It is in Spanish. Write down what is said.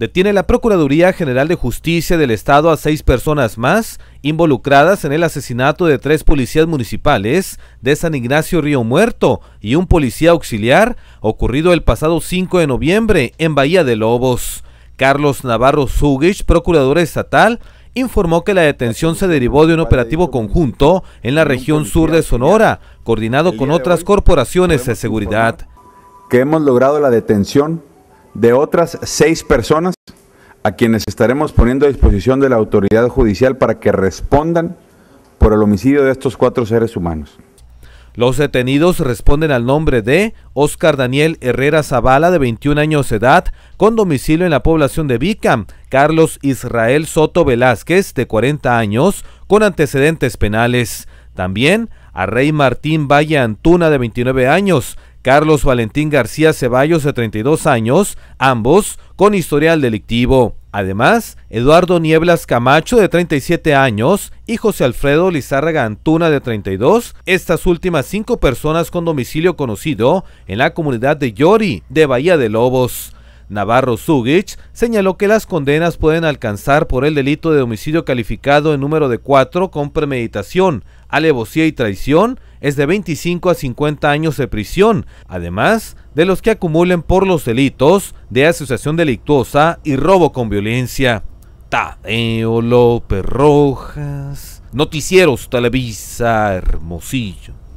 Detiene la Procuraduría General de Justicia del Estado a seis personas más involucradas en el asesinato de tres policías municipales de San Ignacio Río Muerto y un policía auxiliar ocurrido el pasado 5 de noviembre en Bahía de Lobos. Carlos Navarro Zugich, procurador estatal, informó que la detención se derivó de un operativo conjunto en la región sur de Sonora, coordinado con otras corporaciones de seguridad. Que hemos logrado la detención de otras seis personas a quienes estaremos poniendo a disposición de la autoridad judicial para que respondan por el homicidio de estos cuatro seres humanos. Los detenidos responden al nombre de Oscar Daniel Herrera Zavala, de 21 años de edad, con domicilio en la población de Vicam, Carlos Israel Soto Velázquez, de 40 años, con antecedentes penales. También a Rey Martín Valle Antuna, de 29 años, Carlos Valentín García Ceballos, de 32 años, ambos con historial delictivo. Además, Eduardo Nieblas Camacho, de 37 años, y José Alfredo Lizárraga Antuna, de 32, estas últimas cinco personas con domicilio conocido en la comunidad de Yori, de Bahía de Lobos. Navarro Zugich señaló que las condenas pueden alcanzar por el delito de homicidio calificado en número de 4 con premeditación, alevosía y traición es de 25 a 50 años de prisión, además de los que acumulen por los delitos de asociación delictuosa y robo con violencia. Tadeo López Rojas, Noticieros Televisa Hermosillo.